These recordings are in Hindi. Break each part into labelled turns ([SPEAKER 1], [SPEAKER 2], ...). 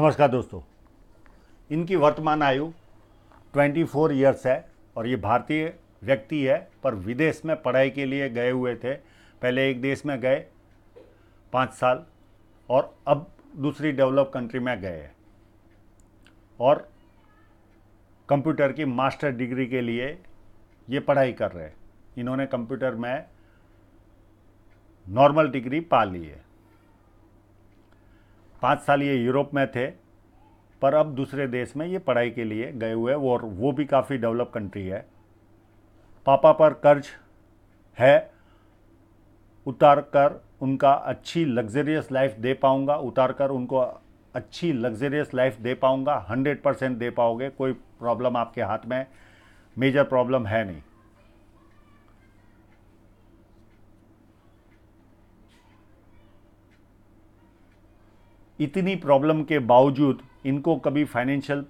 [SPEAKER 1] नमस्कार दोस्तों इनकी वर्तमान आयु 24 ईयर्स है और ये भारतीय व्यक्ति है पर विदेश में पढ़ाई के लिए गए हुए थे पहले एक देश में गए पाँच साल और अब दूसरी डेवलप कंट्री में गए हैं और कंप्यूटर की मास्टर डिग्री के लिए ये पढ़ाई कर रहे हैं इन्होंने कंप्यूटर में नॉर्मल डिग्री पा ली है पाँच साल ये यूरोप में थे पर अब दूसरे देश में ये पढ़ाई के लिए गए हुए हैं और वो भी काफ़ी डेवलप कंट्री है पापा पर कर्ज है उतार कर उनका अच्छी लग्जरियस लाइफ दे पाऊँगा उतार कर उनको अच्छी लग्जरियस लाइफ दे पाऊँगा हंड्रेड परसेंट दे पाओगे कोई प्रॉब्लम आपके हाथ में मेजर प्रॉब्लम है नहीं इतनी प्रॉब्लम के बावजूद इनको कभी फाइनेंशियल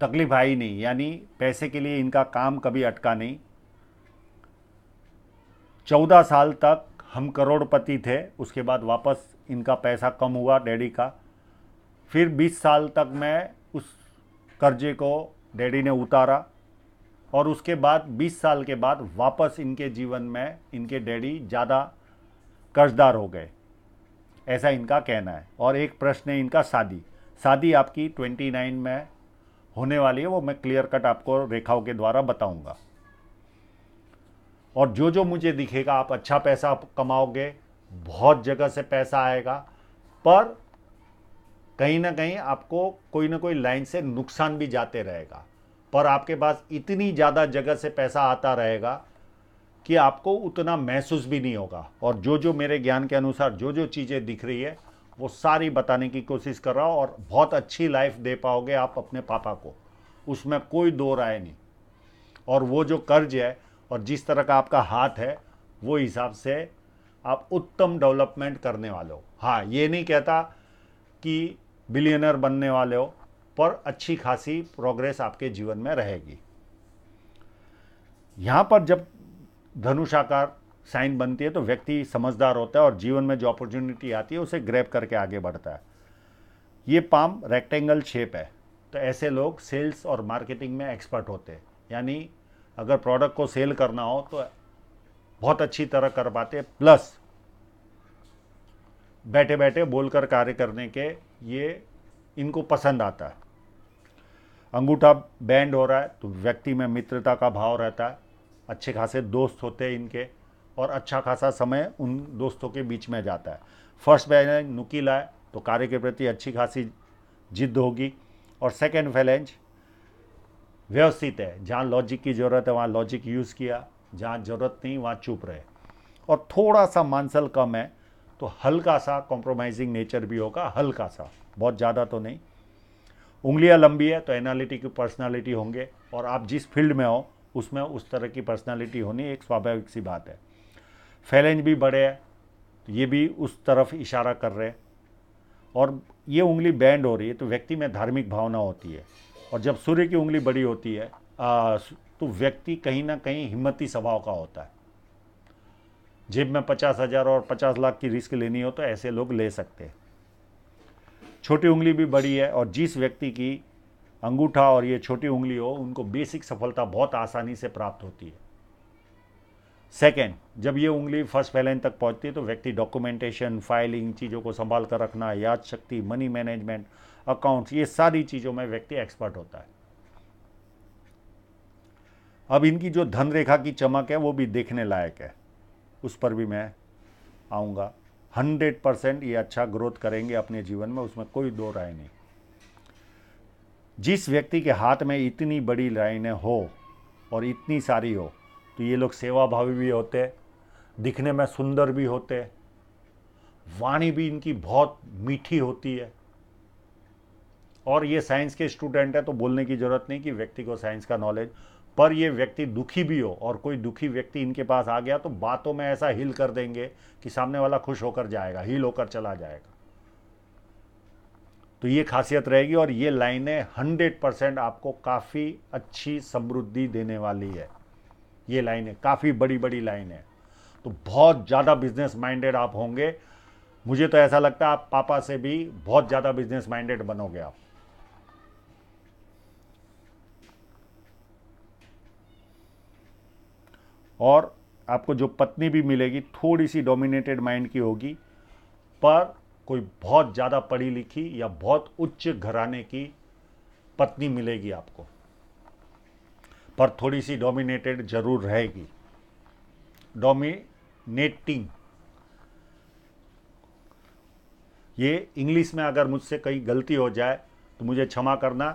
[SPEAKER 1] तकलीफ आई नहीं यानी पैसे के लिए इनका काम कभी अटका नहीं चौदह साल तक हम करोड़पति थे उसके बाद वापस इनका पैसा कम हुआ डैडी का फिर बीस साल तक मैं उस कर्जे को डैडी ने उतारा और उसके बाद बीस साल के बाद वापस इनके जीवन में इनके डैडी ज़्यादा कर्जदार हो गए ऐसा इनका कहना है और एक प्रश्न है इनका शादी शादी आपकी ट्वेंटी नाइन में होने वाली है वो मैं क्लियर कट आपको रेखाओं के द्वारा बताऊंगा और जो जो मुझे दिखेगा आप अच्छा पैसा कमाओगे बहुत जगह से पैसा आएगा पर कहीं ना कहीं आपको कोई ना कोई लाइन से नुकसान भी जाते रहेगा पर आपके पास इतनी ज़्यादा जगह से पैसा आता रहेगा कि आपको उतना महसूस भी नहीं होगा और जो जो मेरे ज्ञान के अनुसार जो जो चीज़ें दिख रही है वो सारी बताने की कोशिश कर रहा हूँ और बहुत अच्छी लाइफ दे पाओगे आप अपने पापा को उसमें कोई दो राय नहीं और वो जो कर्ज है और जिस तरह का आपका हाथ है वो हिसाब से आप उत्तम डेवलपमेंट करने वाले हो हाँ ये नहीं कहता कि बिलियनर बनने वाले हो पर अच्छी खासी प्रोग्रेस आपके जीवन में रहेगी यहाँ पर जब धनुषाकार साइन बनती है तो व्यक्ति समझदार होता है और जीवन में जो अपॉर्चुनिटी आती है उसे ग्रैप करके आगे बढ़ता है ये पाम रेक्टेंगल शेप है तो ऐसे लोग सेल्स और मार्केटिंग में एक्सपर्ट होते हैं यानी अगर प्रोडक्ट को सेल करना हो तो बहुत अच्छी तरह कर पाते प्लस बैठे बैठे बोलकर कार्य करने के ये इनको पसंद आता है अंगूठा बैंड हो रहा है तो व्यक्ति में मित्रता का भाव रहता है अच्छे खासे दोस्त होते हैं इनके और अच्छा खासा समय उन दोस्तों के बीच में जाता है फर्स्ट फैलेंज नुकीला है तो कार्य के प्रति अच्छी खासी जिद होगी और सेकेंड फैलेंज व्यवस्थित है जहाँ लॉजिक की ज़रूरत है वहाँ लॉजिक यूज़ किया जहाँ ज़रूरत नहीं वहाँ चुप रहे और थोड़ा सा मानसल कम है तो हल्का सा कॉम्प्रोमाइजिंग नेचर भी होगा हल्का सा बहुत ज़्यादा तो नहीं उंगलियाँ लंबी है तो एनालिटिक पर्सनालिटी होंगे और आप जिस फील्ड में हो उसमें उस तरह की पर्सनालिटी होनी एक स्वाभाविक सी बात है फैलेंज भी बड़े हैं तो ये भी उस तरफ इशारा कर रहे हैं और ये उंगली बैंड हो रही है तो व्यक्ति में धार्मिक भावना होती है और जब सूर्य की उंगली बड़ी होती है आ, तो व्यक्ति कहीं ना कहीं हिम्मती स्वभाव का होता है जेब में पचास हज़ार और पचास लाख की रिस्क लेनी हो तो ऐसे लोग ले सकते हैं छोटी उंगली भी बड़ी है और जिस व्यक्ति की अंगूठा और ये छोटी उंगली हो उनको बेसिक सफलता बहुत आसानी से प्राप्त होती है सेकेंड जब ये उंगली फर्स्ट फैलाइन तक पहुंचती है तो व्यक्ति डॉक्यूमेंटेशन फाइलिंग चीज़ों को संभाल कर रखना याद शक्ति मनी मैनेजमेंट अकाउंट्स ये सारी चीज़ों में व्यक्ति एक्सपर्ट होता है अब इनकी जो धन रेखा की चमक है वो भी देखने लायक है उस पर भी मैं आऊँगा हंड्रेड परसेंट ये अच्छा ग्रोथ करेंगे अपने जीवन में उसमें कोई दो राय नहीं जिस व्यक्ति के हाथ में इतनी बड़ी लाइनें हो और इतनी सारी हो तो ये लोग सेवाभावी भी होते दिखने में सुंदर भी होते वाणी भी इनकी बहुत मीठी होती है और ये साइंस के स्टूडेंट है तो बोलने की ज़रूरत नहीं कि व्यक्ति को साइंस का नॉलेज पर ये व्यक्ति दुखी भी हो और कोई दुखी व्यक्ति इनके पास आ गया तो बातों में ऐसा हिल कर देंगे कि सामने वाला खुश होकर जाएगा हिल होकर चला जाएगा तो ये खासियत रहेगी और ये लाइनें हंड्रेड परसेंट आपको काफ़ी अच्छी समृद्धि देने वाली है ये लाइनें काफ़ी बड़ी बड़ी लाइनें तो बहुत ज़्यादा बिजनेस माइंडेड आप होंगे मुझे तो ऐसा लगता है आप पापा से भी बहुत ज़्यादा बिजनेस माइंडेड बनोगे आप और आपको जो पत्नी भी मिलेगी थोड़ी सी डोमिनेटेड माइंड की होगी पर कोई बहुत ज़्यादा पढ़ी लिखी या बहुत उच्च घराने की पत्नी मिलेगी आपको पर थोड़ी सी डोमिनेटेड जरूर रहेगी डोमिनेटिंग ये इंग्लिश में अगर मुझसे कहीं गलती हो जाए तो मुझे क्षमा करना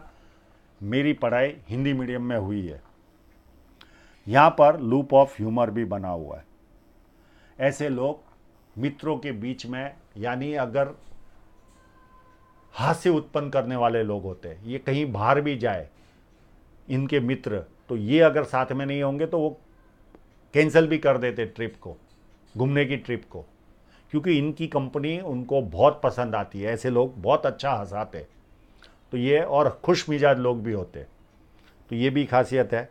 [SPEAKER 1] मेरी पढ़ाई हिंदी मीडियम में हुई है यहाँ पर लूप ऑफ ह्यूमर भी बना हुआ है ऐसे लोग मित्रों के बीच में यानी अगर हास्य उत्पन्न करने वाले लोग होते हैं ये कहीं बाहर भी जाए इनके मित्र तो ये अगर साथ में नहीं होंगे तो वो कैंसिल भी कर देते ट्रिप को घूमने की ट्रिप को क्योंकि इनकी कंपनी उनको बहुत पसंद आती है ऐसे लोग बहुत अच्छा हंसाते तो ये और खुश मिजाज लोग भी होते तो ये भी खासियत है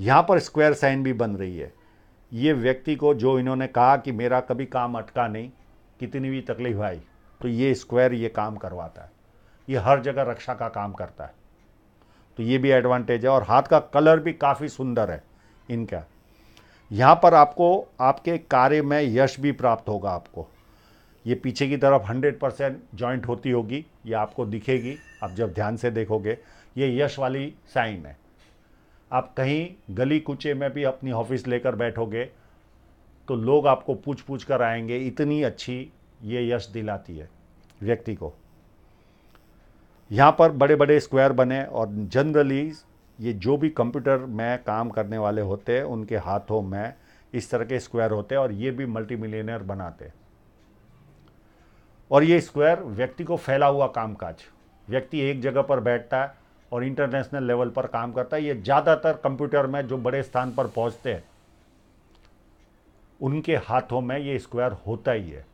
[SPEAKER 1] यहाँ पर स्क्वायर साइन भी बन रही है ये व्यक्ति को जो इन्होंने कहा कि मेरा कभी काम अटका नहीं कितनी भी तकलीफ आई तो ये स्क्वायर ये काम करवाता है ये हर जगह रक्षा का काम करता है तो ये भी एडवांटेज है और हाथ का कलर भी काफ़ी सुंदर है इनका यहाँ पर आपको आपके कार्य में यश भी प्राप्त होगा आपको ये पीछे की तरफ 100 परसेंट जॉइंट होती होगी ये आपको दिखेगी आप जब ध्यान से देखोगे ये यश वाली साइन है आप कहीं गली कुचे में भी अपनी ऑफिस लेकर बैठोगे तो लोग आपको पूछ पूछ कर आएंगे इतनी अच्छी ये यश दिलाती है व्यक्ति को यहाँ पर बड़े बड़े स्क्वायर बने और जनरली ये जो भी कंप्यूटर में काम करने वाले होते हैं उनके हाथों में इस तरह के स्क्वायर होते हैं और ये भी मल्टी मिलियनर बनाते और ये स्क्वायर व्यक्ति को फैला हुआ कामकाज व्यक्ति एक जगह पर बैठता है और इंटरनेशनल लेवल पर काम करता है ये ज़्यादातर कंप्यूटर में जो बड़े स्थान पर पहुंचते हैं उनके हाथों में ये स्क्वायर होता ही है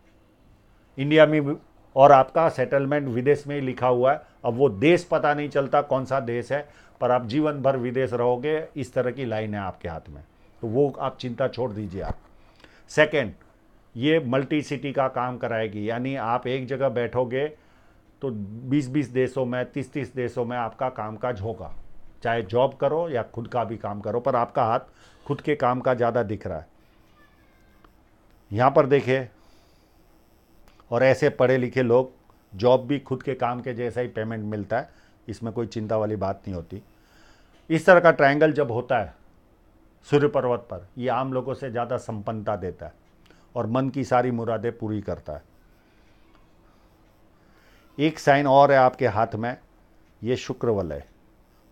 [SPEAKER 1] इंडिया में और आपका सेटलमेंट विदेश में ही लिखा हुआ है अब वो देश पता नहीं चलता कौन सा देश है पर आप जीवन भर विदेश रहोगे इस तरह की लाइन है आपके हाथ में तो वो आप चिंता छोड़ दीजिए आप सेकेंड ये मल्टी सिटी का काम कराएगी यानी आप एक जगह बैठोगे तो 20-20 देशों में 30-30 देशों में आपका कामकाज होगा चाहे जॉब करो या खुद का भी काम करो पर आपका हाथ खुद के काम का ज़्यादा दिख रहा है यहाँ पर देखे और ऐसे पढ़े लिखे लोग जॉब भी खुद के काम के जैसा ही पेमेंट मिलता है इसमें कोई चिंता वाली बात नहीं होती इस तरह का ट्रायंगल जब होता है सूर्य पर्वत पर ये आम लोगों से ज़्यादा संपन्नता देता है और मन की सारी मुरादें पूरी करता है एक साइन और है आपके हाथ में ये शुक्र वलय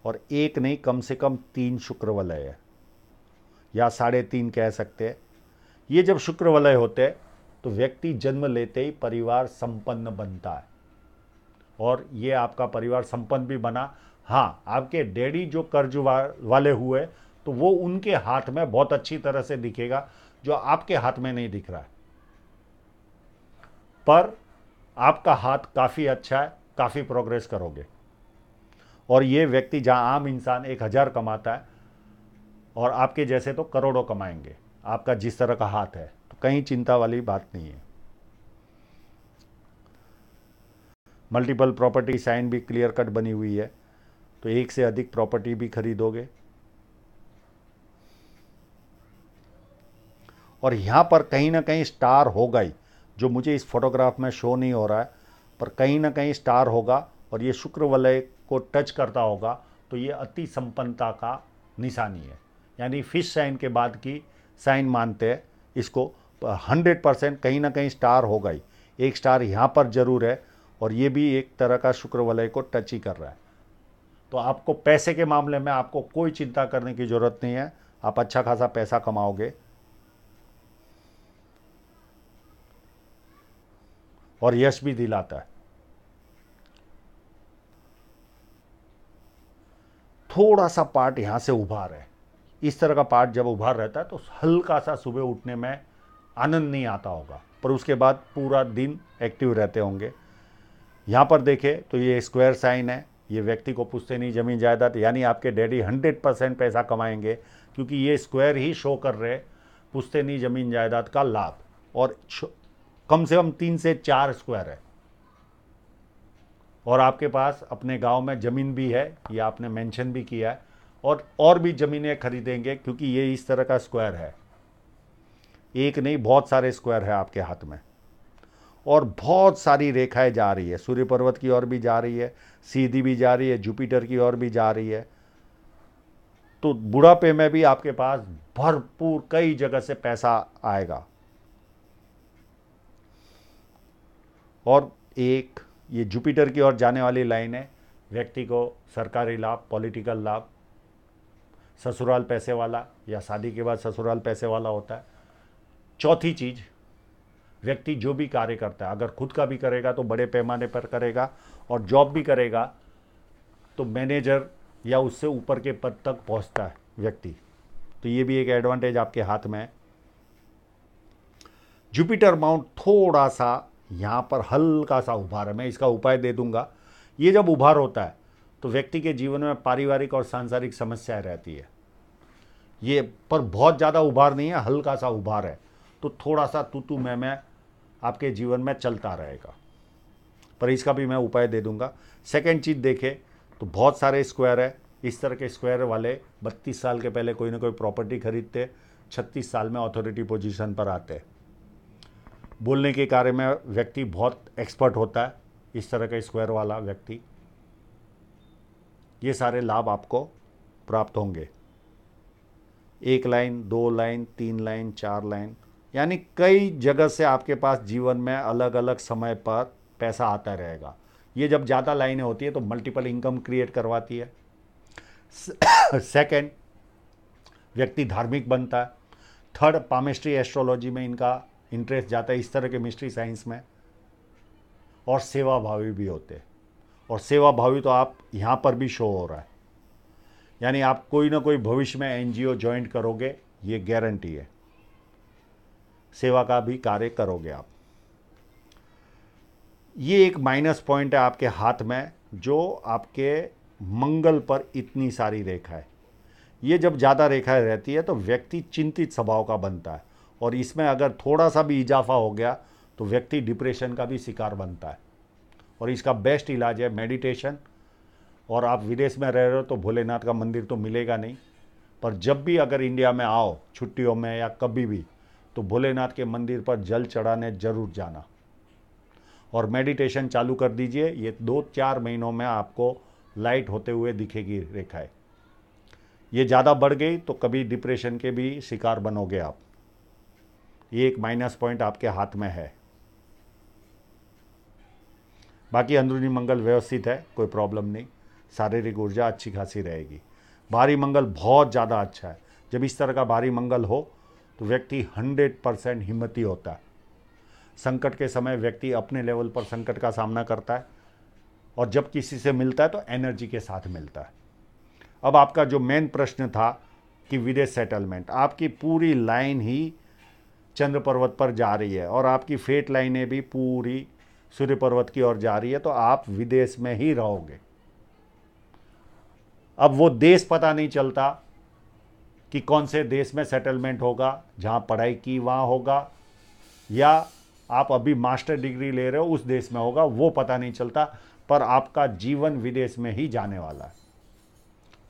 [SPEAKER 1] और एक नहीं कम से कम तीन शुक्र वलय है या साढ़े तीन कह सकते हैं ये जब शुक्र वलय होते हैं तो व्यक्ति जन्म लेते ही परिवार संपन्न बनता है और ये आपका परिवार संपन्न भी बना हाँ आपके डैडी जो कर्ज वाले हुए तो वो उनके हाथ में बहुत अच्छी तरह से दिखेगा जो आपके हाथ में नहीं दिख रहा है पर आपका हाथ काफ़ी अच्छा है काफ़ी प्रोग्रेस करोगे और ये व्यक्ति जहाँ आम इंसान एक हज़ार कमाता है और आपके जैसे तो करोड़ों कमाएंगे आपका जिस तरह का हाथ है तो कहीं चिंता वाली बात नहीं है मल्टीपल प्रॉपर्टी साइन भी क्लियर कट बनी हुई है तो एक से अधिक प्रॉपर्टी भी खरीदोगे और यहाँ पर कहीं ना कहीं स्टार होगा ही जो मुझे इस फोटोग्राफ में शो नहीं हो रहा है पर कहीं ना कहीं स्टार होगा और ये शुक्र वलय को टच करता होगा तो ये अति संपन्नता का निशानी है यानी फिश साइन के बाद की साइन मानते हैं इसको हंड्रेड परसेंट कहीं ना कहीं स्टार होगा ही एक स्टार यहाँ पर ज़रूर है और ये भी एक तरह का शुक्र वलय को टच ही कर रहा है तो आपको पैसे के मामले में आपको कोई चिंता करने की ज़रूरत नहीं है आप अच्छा खासा पैसा कमाओगे और यश भी दिलाता है थोड़ा सा पार्ट यहां से उभार है इस तरह का पार्ट जब उभार रहता है तो हल्का सा सुबह उठने में आनंद नहीं आता होगा पर उसके बाद पूरा दिन एक्टिव रहते होंगे यहां पर देखें तो ये स्क्वायर साइन है ये व्यक्ति को पूछते नहीं जमीन जायदाद यानी आपके डैडी हंड्रेड परसेंट पैसा कमाएंगे क्योंकि ये स्क्वायर ही शो कर रहे पूछते नहीं जमीन जायदाद का लाभ और कम से कम तीन से चार स्क्वायर है और आपके पास अपने गांव में ज़मीन भी है ये आपने मेंशन भी किया है और और भी ज़मीनें खरीदेंगे क्योंकि ये इस तरह का स्क्वायर है एक नहीं बहुत सारे स्क्वायर है आपके हाथ में और बहुत सारी रेखाएं जा रही है सूर्य पर्वत की ओर भी जा रही है सीधी भी जा रही है जुपिटर की ओर भी जा रही है तो बुढ़ापे में भी आपके पास भरपूर कई जगह से पैसा आएगा और एक ये जुपिटर की ओर जाने वाली लाइन है व्यक्ति को सरकारी लाभ पॉलिटिकल लाभ ससुराल पैसे वाला या शादी के बाद ससुराल पैसे वाला होता है चौथी चीज़ व्यक्ति जो भी कार्य करता है अगर खुद का भी करेगा तो बड़े पैमाने पर करेगा और जॉब भी करेगा तो मैनेजर या उससे ऊपर के पद तक पहुंचता है व्यक्ति तो ये भी एक एडवांटेज आपके हाथ में है जुपिटर माउंट थोड़ा सा यहाँ पर हल्का सा उभार है मैं इसका उपाय दे दूंगा ये जब उभार होता है तो व्यक्ति के जीवन में पारिवारिक और सांसारिक समस्याएं रहती है ये पर बहुत ज़्यादा उभार नहीं है हल्का सा उभार है तो थोड़ा सा तू तू मैं मैं आपके जीवन में चलता रहेगा पर इसका भी मैं उपाय दे दूंगा सेकेंड चीज़ देखे तो बहुत सारे स्क्वायर है इस तरह के स्क्वायर वाले बत्तीस साल के पहले कोई ना कोई प्रॉपर्टी खरीदते छत्तीस साल में अथॉरिटी पोजीशन पर आते हैं बोलने के कार्य में व्यक्ति बहुत एक्सपर्ट होता है इस तरह का स्क्वायर वाला व्यक्ति ये सारे लाभ आपको प्राप्त होंगे एक लाइन दो लाइन तीन लाइन चार लाइन यानी कई जगह से आपके पास जीवन में अलग अलग समय पर पैसा आता रहेगा ये जब ज़्यादा लाइनें होती है तो मल्टीपल इनकम क्रिएट करवाती है सेकेंड व्यक्ति धार्मिक बनता है थर्ड पामेस्ट्री एस्ट्रोलॉजी में इनका इंटरेस्ट जाता है इस तरह के मिस्ट्री साइंस में और सेवा भावी भी होते हैं और सेवा भावी तो आप यहाँ पर भी शो हो रहा है यानी आप कोई ना कोई भविष्य में एनजीओ ज्वाइन करोगे ये गारंटी है सेवा का भी कार्य करोगे आप ये एक माइनस पॉइंट है आपके हाथ में जो आपके मंगल पर इतनी सारी रेखा है ये जब ज़्यादा रेखाएं रहती है तो व्यक्ति चिंतित स्वभाव का बनता है और इसमें अगर थोड़ा सा भी इजाफा हो गया तो व्यक्ति डिप्रेशन का भी शिकार बनता है और इसका बेस्ट इलाज है मेडिटेशन और आप विदेश में रह रहे हो तो भोलेनाथ का मंदिर तो मिलेगा नहीं पर जब भी अगर इंडिया में आओ छुट्टियों में या कभी भी तो भोलेनाथ के मंदिर पर जल चढ़ाने ज़रूर जाना और मेडिटेशन चालू कर दीजिए ये दो चार महीनों में आपको लाइट होते हुए दिखेगी रेखाएं ये ज़्यादा बढ़ गई तो कभी डिप्रेशन के भी शिकार बनोगे आप ये एक माइनस पॉइंट आपके हाथ में है बाकी अंदरूनी मंगल व्यवस्थित है कोई प्रॉब्लम नहीं शारीरिक ऊर्जा अच्छी खासी रहेगी भारी मंगल बहुत ज़्यादा अच्छा है जब इस तरह का भारी मंगल हो तो व्यक्ति हंड्रेड परसेंट हिम्मती होता है संकट के समय व्यक्ति अपने लेवल पर संकट का सामना करता है और जब किसी से मिलता है तो एनर्जी के साथ मिलता है अब आपका जो मेन प्रश्न था कि विदेश सेटलमेंट आपकी पूरी लाइन ही चंद्र पर्वत पर जा रही है और आपकी फेट लाइनें भी पूरी सूर्य पर्वत की ओर जा रही है तो आप विदेश में ही रहोगे अब वो देश पता नहीं चलता कि कौन से देश में सेटलमेंट होगा जहाँ पढ़ाई की वहां होगा या आप अभी मास्टर डिग्री ले रहे हो उस देश में होगा वो पता नहीं चलता पर आपका जीवन विदेश में ही जाने वाला है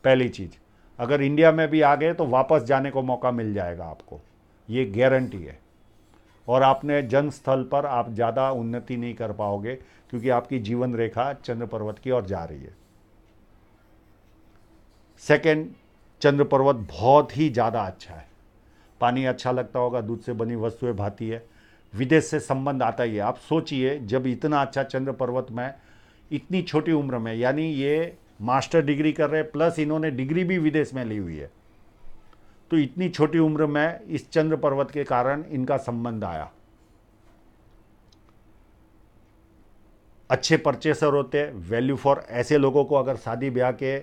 [SPEAKER 1] पहली चीज़ अगर इंडिया में भी आ गए तो वापस जाने को मौका मिल जाएगा आपको ये गारंटी है और आपने जन्म स्थल पर आप ज़्यादा उन्नति नहीं कर पाओगे क्योंकि आपकी जीवन रेखा चंद्र पर्वत की ओर जा रही है सेकेंड चंद्र पर्वत बहुत ही ज़्यादा अच्छा है पानी अच्छा लगता होगा दूध से बनी वस्तुएं भाती है विदेश से संबंध आता ही है आप सोचिए जब इतना अच्छा चंद्र पर्वत में इतनी छोटी उम्र में यानी ये मास्टर डिग्री कर रहे हैं प्लस इन्होंने डिग्री भी विदेश में ली हुई है तो इतनी छोटी उम्र में इस चंद्र पर्वत के कारण इनका संबंध आया अच्छे परचेसर होते वैल्यू फॉर ऐसे लोगों को अगर शादी ब्याह के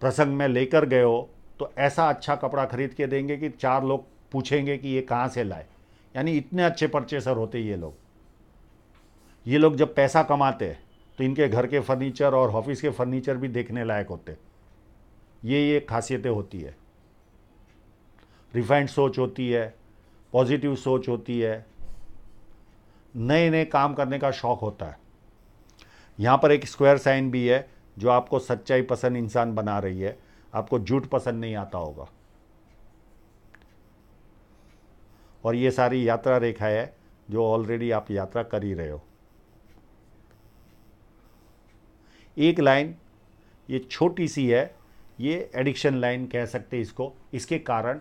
[SPEAKER 1] प्रसंग में लेकर गए हो तो ऐसा अच्छा कपड़ा खरीद के देंगे कि चार लोग पूछेंगे कि ये कहाँ से लाए यानी इतने अच्छे परचेसर होते ये लोग ये लोग जब पैसा कमाते तो इनके घर के फर्नीचर और ऑफिस के फर्नीचर भी देखने लायक होते ये ये खासियतें होती है रिफाइंड सोच होती है पॉजिटिव सोच होती है नए नए काम करने का शौक़ होता है यहाँ पर एक स्क्वायर साइन भी है जो आपको सच्चाई पसंद इंसान बना रही है आपको झूठ पसंद नहीं आता होगा और ये सारी यात्रा रेखा है जो ऑलरेडी आप यात्रा कर ही रहे हो एक लाइन ये छोटी सी है ये एडिक्शन लाइन कह सकते हैं इसको इसके कारण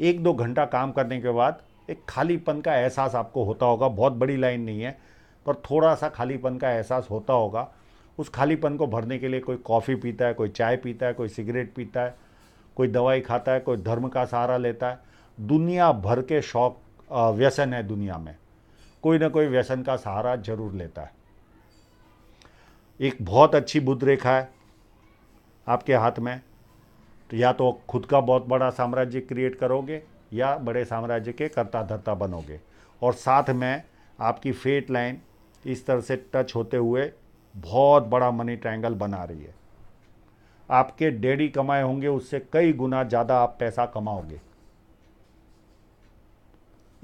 [SPEAKER 1] एक दो घंटा काम करने के बाद एक खालीपन का एहसास आपको होता होगा बहुत बड़ी लाइन नहीं है पर थोड़ा सा खालीपन का एहसास होता होगा उस खालीपन को भरने के लिए कोई कॉफ़ी पीता है कोई चाय पीता है कोई सिगरेट पीता है कोई दवाई खाता है कोई धर्म का सहारा लेता है दुनिया भर के शौक व्यसन है दुनिया में कोई ना कोई व्यसन का सहारा जरूर लेता है एक बहुत अच्छी बुद्ध रेखा है आपके हाथ में तो या तो खुद का बहुत बड़ा साम्राज्य क्रिएट करोगे या बड़े साम्राज्य के कर्ता धर्ता बनोगे और साथ में आपकी फेट लाइन इस तरह से टच होते हुए बहुत बड़ा मनी ट्रायंगल बना रही है आपके डेढ़ी कमाए होंगे उससे कई गुना ज़्यादा आप पैसा कमाओगे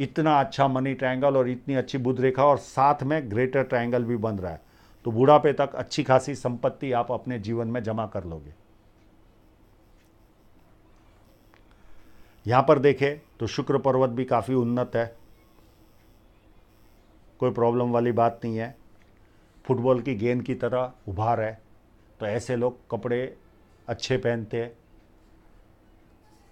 [SPEAKER 1] इतना अच्छा मनी ट्रायंगल और इतनी अच्छी बुद्ध रेखा और साथ में ग्रेटर ट्रायंगल भी बन रहा है तो बुढ़ापे तक अच्छी खासी संपत्ति आप अपने जीवन में जमा कर लोगे यहाँ पर देखें तो शुक्र पर्वत भी काफ़ी उन्नत है कोई प्रॉब्लम वाली बात नहीं है फुटबॉल की गेंद की तरह उभार है तो ऐसे लोग कपड़े अच्छे पहनते हैं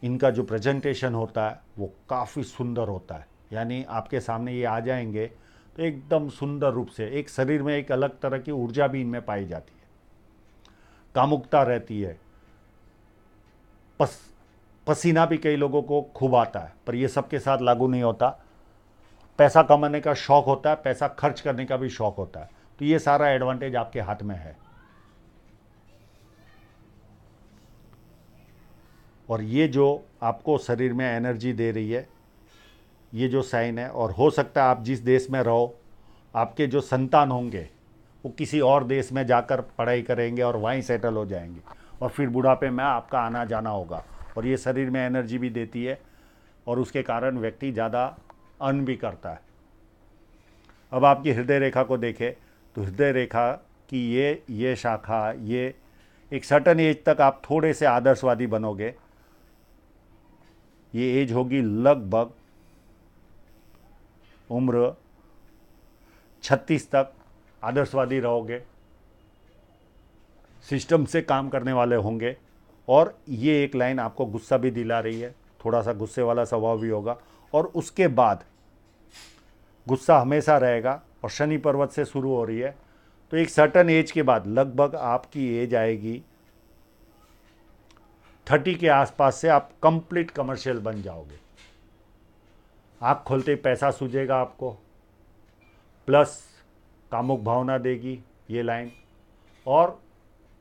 [SPEAKER 1] इनका जो प्रेजेंटेशन होता है वो काफ़ी सुंदर होता है यानी आपके सामने ये आ जाएंगे तो एकदम सुंदर रूप से एक शरीर में एक अलग तरह की ऊर्जा भी इनमें पाई जाती है कामुकता रहती है पस पसीना भी कई लोगों को खूब आता है पर ये सबके साथ लागू नहीं होता पैसा कमाने का शौक़ होता है पैसा खर्च करने का भी शौक़ होता है तो ये सारा एडवांटेज आपके हाथ में है और ये जो आपको शरीर में एनर्जी दे रही है ये जो साइन है और हो सकता है आप जिस देश में रहो आपके जो संतान होंगे वो किसी और देश में जाकर पढ़ाई करेंगे और वहीं सेटल हो जाएंगे और फिर बुढ़ापे में आपका आना जाना होगा और ये शरीर में एनर्जी भी देती है और उसके कारण व्यक्ति ज़्यादा अर्न भी करता है अब आपकी हृदय रेखा को देखें तो हृदय रेखा की ये ये शाखा ये एक सर्टन एज तक आप थोड़े से आदर्शवादी बनोगे ये एज होगी लगभग उम्र 36 तक आदर्शवादी रहोगे सिस्टम से काम करने वाले होंगे और ये एक लाइन आपको गुस्सा भी दिला रही है थोड़ा सा गुस्से वाला स्वभाव भी होगा और उसके बाद गुस्सा हमेशा रहेगा और शनि पर्वत से शुरू हो रही है तो एक सर्टन एज के बाद लगभग आपकी एज आएगी थर्टी के आसपास से आप कंप्लीट कमर्शियल बन जाओगे आप खोलते पैसा सूझेगा आपको प्लस कामुक भावना देगी ये लाइन और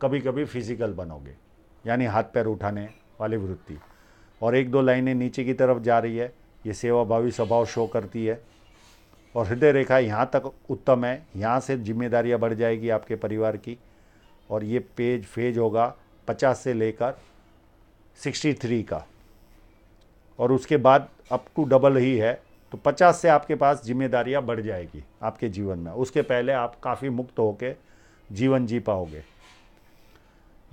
[SPEAKER 1] कभी कभी फिजिकल बनोगे यानी हाथ पैर उठाने वाली वृत्ति और एक दो लाइनें नीचे की तरफ जा रही है ये सेवाभावी स्वभाव शो करती है और हृदय रेखा यहाँ तक उत्तम है यहाँ से जिम्मेदारियाँ बढ़ जाएगी आपके परिवार की और ये पेज फेज होगा पचास से लेकर सिक्सटी थ्री का और उसके बाद अप टू डबल ही है तो पचास से आपके पास जिम्मेदारियाँ बढ़ जाएगी आपके जीवन में उसके पहले आप काफ़ी मुक्त होकर जीवन जी पाओगे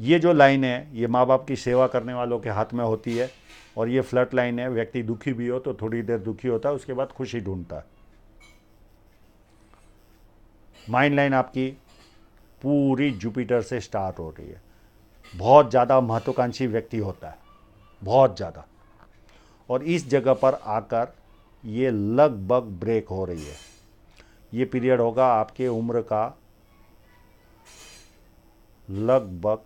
[SPEAKER 1] ये जो लाइन है ये माँ बाप की सेवा करने वालों के हाथ में होती है और ये फ्लट लाइन है व्यक्ति दुखी भी हो तो थोड़ी देर दुखी होता है उसके बाद खुशी ढूंढता है माइंड लाइन आपकी पूरी जुपिटर से स्टार्ट हो रही है बहुत ज़्यादा महत्वाकांक्षी व्यक्ति होता है बहुत ज़्यादा और इस जगह पर आकर ये लगभग ब्रेक हो रही है ये पीरियड होगा आपके उम्र का लगभग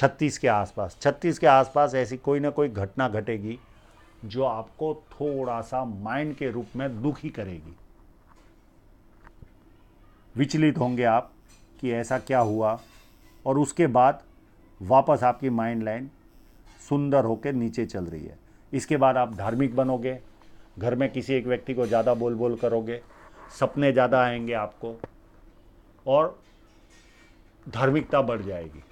[SPEAKER 1] छत्तीस के आसपास छत्तीस के आसपास ऐसी कोई ना कोई घटना घटेगी जो आपको थोड़ा सा माइंड के रूप में दुखी करेगी विचलित होंगे आप कि ऐसा क्या हुआ और उसके बाद वापस आपकी माइंड लाइन सुंदर होकर नीचे चल रही है इसके बाद आप धार्मिक बनोगे घर में किसी एक व्यक्ति को ज़्यादा बोल बोल करोगे सपने ज़्यादा आएंगे आपको और धार्मिकता बढ़ जाएगी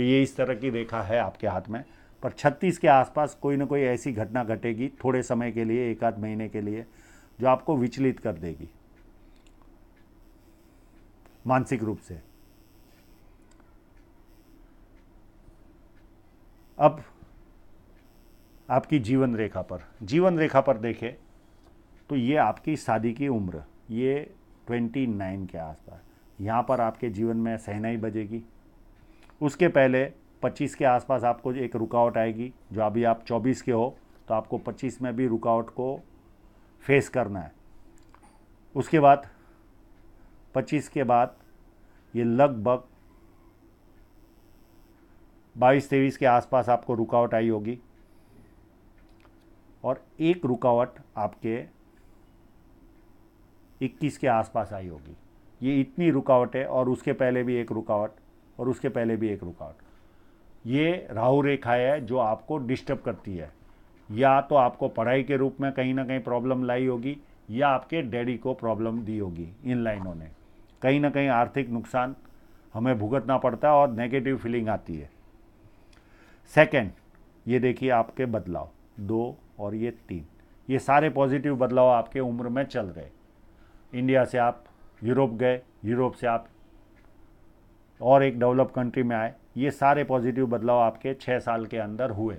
[SPEAKER 1] तो ये इस तरह की रेखा है आपके हाथ में पर 36 के आसपास कोई ना कोई ऐसी घटना घटेगी थोड़े समय के लिए एक आध महीने के लिए जो आपको विचलित कर देगी मानसिक रूप से अब आपकी जीवन रेखा पर जीवन रेखा पर देखें तो ये आपकी शादी की उम्र ये 29 के आसपास यहाँ पर आपके जीवन में सहनाई बजेगी उसके पहले 25 के आसपास आपको एक रुकावट आएगी जो अभी आप 24 के हो तो आपको 25 में भी रुकावट को फेस करना है उसके बाद 25 के बाद ये लगभग 22 तेईस के आसपास आपको रुकावट आई होगी और एक रुकावट आपके 21 के आसपास आई होगी ये इतनी रुकावट है और उसके पहले भी एक रुकावट और उसके पहले भी एक रुकावट ये राहु रेखा है जो आपको डिस्टर्ब करती है या तो आपको पढ़ाई के रूप में कहीं ना कहीं प्रॉब्लम लाई होगी या आपके डैडी को प्रॉब्लम दी होगी इन लाइनों ने कहीं ना कहीं आर्थिक नुकसान हमें भुगतना पड़ता है और नेगेटिव फीलिंग आती है सेकेंड ये देखिए आपके बदलाव दो और ये तीन ये सारे पॉजिटिव बदलाव आपके उम्र में चल रहे इंडिया से आप यूरोप गए यूरोप से आप और एक डेवलप कंट्री में आए ये सारे पॉजिटिव बदलाव आपके छः साल के अंदर हुए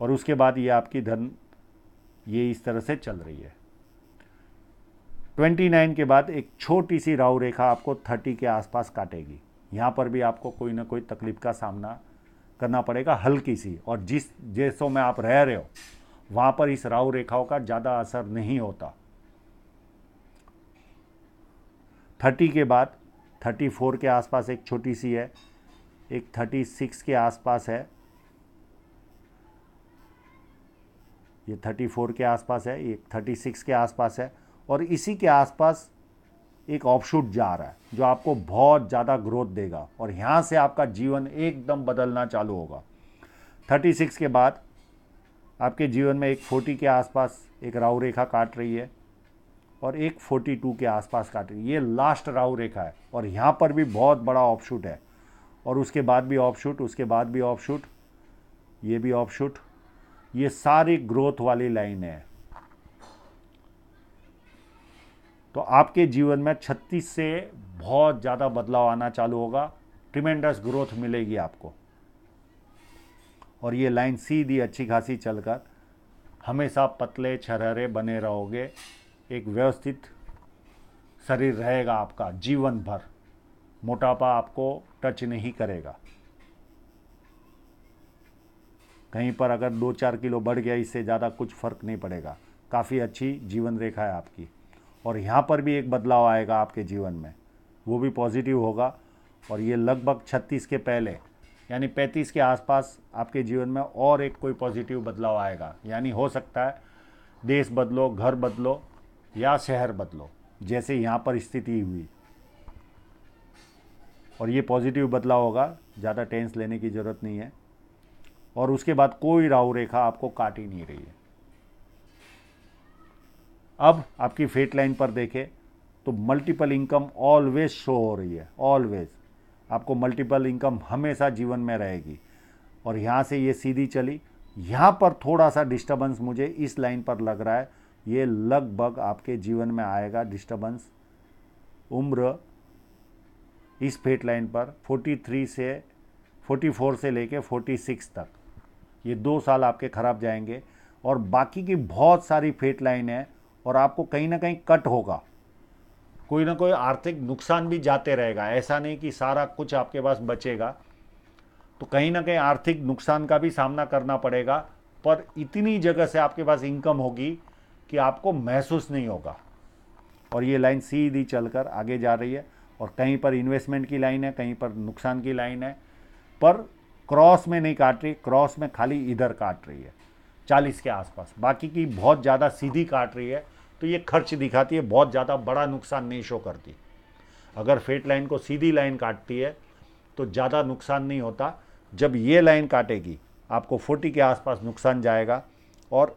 [SPEAKER 1] और उसके बाद ये आपकी धन ये इस तरह से चल रही है 29 के बाद एक छोटी सी राव रेखा आपको 30 के आसपास काटेगी यहाँ पर भी आपको कोई ना कोई तकलीफ का सामना करना पड़ेगा हल्की सी और जिस देशों में आप रह रहे हो वहाँ पर इस राव रेखाओं का ज़्यादा असर नहीं होता थर्टी के बाद थर्टी फोर के आसपास एक छोटी सी है एक थर्टी सिक्स के आसपास है ये थर्टी फोर के आसपास है एक थर्टी सिक्स के आसपास है और इसी के आसपास एक ऑफशूट जा रहा है जो आपको बहुत ज़्यादा ग्रोथ देगा और यहाँ से आपका जीवन एकदम बदलना चालू होगा थर्टी सिक्स के बाद आपके जीवन में एक फोर्टी के आसपास एक राहु रेखा काट रही है और एक फोर्टी टू के आसपास काट रही है ये लास्ट राहु रेखा है और यहाँ पर भी बहुत बड़ा ऑफ शूट है और उसके बाद भी ऑफ शूट उसके बाद भी ऑफ शूट ये भी ऑफ शूट ये सारी ग्रोथ वाली लाइन है तो आपके जीवन में 36 से बहुत ज़्यादा बदलाव आना चालू होगा ट्रिमेंडस ग्रोथ मिलेगी आपको और ये लाइन सीधी अच्छी खासी चलकर हमेशा पतले छरहरे बने रहोगे एक व्यवस्थित शरीर रहेगा आपका जीवन भर मोटापा आपको टच नहीं करेगा कहीं पर अगर दो चार किलो बढ़ गया इससे ज़्यादा कुछ फर्क नहीं पड़ेगा काफ़ी अच्छी जीवन रेखा है आपकी और यहाँ पर भी एक बदलाव आएगा आपके जीवन में वो भी पॉजिटिव होगा और ये लगभग छत्तीस के पहले यानी पैंतीस के आसपास आपके जीवन में और एक कोई पॉजिटिव बदलाव आएगा यानी हो सकता है देश बदलो घर बदलो या शहर बदलो जैसे यहाँ पर स्थिति हुई और ये पॉजिटिव बदलाव होगा ज़्यादा टेंस लेने की ज़रूरत नहीं है और उसके बाद कोई राहु रेखा आपको काट ही नहीं रही है अब आपकी फेट लाइन पर देखें तो मल्टीपल इनकम ऑलवेज शो हो रही है ऑलवेज आपको मल्टीपल इनकम हमेशा जीवन में रहेगी और यहाँ से ये सीधी चली यहाँ पर थोड़ा सा डिस्टर्बेंस मुझे इस लाइन पर लग रहा है ये लगभग आपके जीवन में आएगा डिस्टर्बेंस उम्र इस फेट लाइन पर 43 से 44 से लेके 46 तक ये दो साल आपके ख़राब जाएंगे और बाकी की बहुत सारी फेट लाइन है और आपको कहीं ना कहीं कट होगा कोई ना कोई आर्थिक नुकसान भी जाते रहेगा ऐसा नहीं कि सारा कुछ आपके पास बचेगा तो कहीं ना कहीं आर्थिक नुकसान का भी सामना करना पड़ेगा पर इतनी जगह से आपके पास इनकम होगी कि आपको महसूस नहीं होगा और ये लाइन सीधी चलकर आगे जा रही है और कहीं पर इन्वेस्टमेंट की लाइन है कहीं पर नुकसान की लाइन है पर क्रॉस में नहीं काट रही क्रॉस में खाली इधर काट रही है चालीस के आसपास बाकी की बहुत ज़्यादा सीधी काट रही है तो ये खर्च दिखाती है बहुत ज़्यादा बड़ा नुकसान नहीं शो करती अगर फेट लाइन को सीधी लाइन काटती है तो ज़्यादा नुकसान नहीं होता जब ये लाइन काटेगी आपको फोर्टी के आसपास नुकसान जाएगा और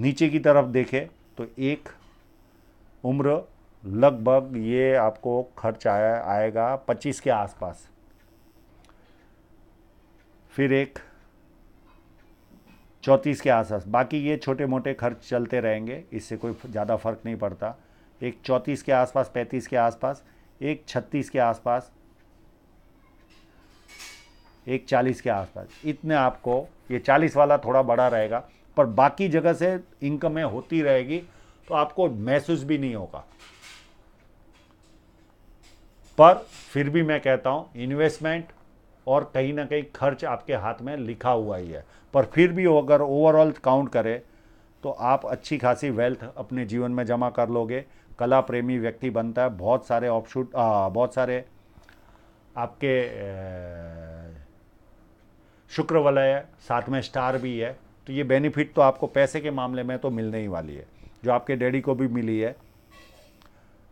[SPEAKER 1] नीचे की तरफ देखें तो एक उम्र लगभग ये आपको खर्च आया आएगा पच्चीस के आसपास फिर एक चौंतीस के आसपास बाकी ये छोटे मोटे खर्च चलते रहेंगे इससे कोई ज़्यादा फ़र्क नहीं पड़ता एक चौंतीस के आसपास पैंतीस के आसपास एक छत्तीस के आसपास एक चालीस के आसपास इतने आपको ये चालीस वाला थोड़ा बड़ा रहेगा पर बाकी जगह से इनकम है होती रहेगी तो आपको महसूस भी नहीं होगा पर फिर भी मैं कहता हूं इन्वेस्टमेंट और कहीं ना कहीं खर्च आपके हाथ में लिखा हुआ ही है पर फिर भी अगर ओवरऑल काउंट करें तो आप अच्छी खासी वेल्थ अपने जीवन में जमा कर लोगे कला प्रेमी व्यक्ति बनता है बहुत सारे ऑप्शूट बहुत सारे आपके शुक्र वलय है साथ में स्टार भी है तो ये बेनिफिट तो आपको पैसे के मामले में तो मिलने ही वाली है जो आपके डैडी को भी मिली है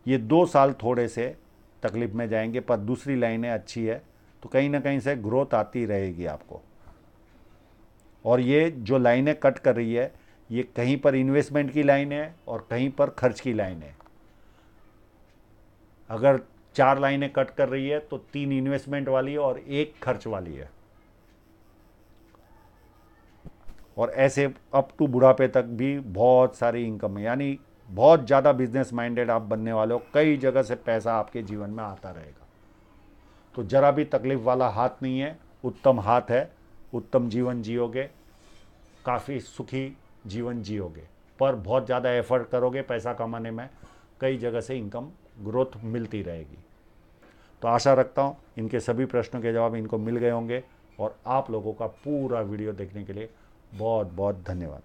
[SPEAKER 1] ये दो साल थोड़े से तकलीफ में जाएंगे पर दूसरी लाइनें अच्छी है तो कहीं ना कहीं से ग्रोथ आती रहेगी आपको और ये जो लाइनें कट कर रही है ये कहीं पर इन्वेस्टमेंट की लाइन है और कहीं पर खर्च की लाइन है अगर चार लाइनें कट कर रही है तो तीन इन्वेस्टमेंट वाली है और एक खर्च वाली है और ऐसे अप टू बुढ़ापे तक भी बहुत सारी इनकम है यानी बहुत ज़्यादा बिजनेस माइंडेड आप बनने वाले हो कई जगह से पैसा आपके जीवन में आता रहेगा तो ज़रा भी तकलीफ वाला हाथ नहीं है उत्तम हाथ है उत्तम जीवन जियोगे काफ़ी सुखी जीवन जियोगे पर बहुत ज़्यादा एफर्ट करोगे पैसा कमाने में कई जगह से इनकम ग्रोथ मिलती रहेगी तो आशा रखता हूँ इनके सभी प्रश्नों के जवाब इनको मिल गए होंगे और आप लोगों का पूरा वीडियो देखने के लिए बहुत बहुत धन्यवाद